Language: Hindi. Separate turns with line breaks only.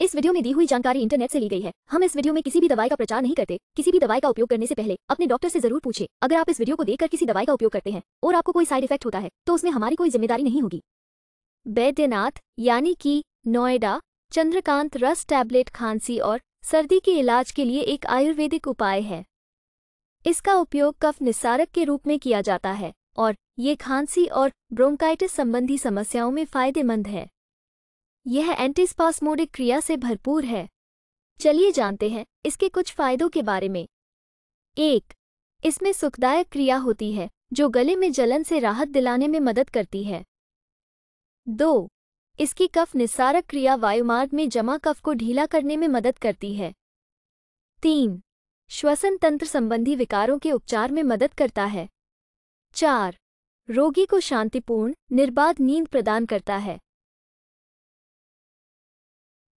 इस वीडियो में दी हुई जानकारी इंटरनेट से ली गई है हम इस वीडियो में किसी भी दवाई का प्रचार नहीं करते किसी भी दवाई का उपयोग करने से पहले अपने डॉक्टर से जरूर पूछे अगर आप इस वीडियो को देखकर किसी दवाई का उपयोग करते हैं और आपको कोई साइड इफेक्ट होता है तो उसमें हमारी कोई जिम्मेदारी नहीं होगी बैद्यनाथ यानी कि नोएडा चंद्रकांत रस टैबलेट खांसी और सर्दी के इलाज के लिए एक आयुर्वेदिक उपाय है इसका उपयोग कफ निस्सारक के रूप में किया जाता है और ये खांसी और ब्रोंकाइटिस संबंधी समस्याओं में फायदेमंद है यह एंटीस्पास्मोडिक क्रिया से भरपूर है चलिए जानते हैं इसके कुछ फायदों के बारे में एक इसमें सुखदायक क्रिया होती है जो गले में जलन से राहत दिलाने में मदद करती है दो इसकी कफ निस्सारक क्रिया वायुमार्ग में जमा कफ को ढीला करने में मदद करती है तीन श्वसन तंत्र संबंधी विकारों के उपचार में मदद करता है चार रोगी को शांतिपूर्ण निर्बाध नींद प्रदान करता है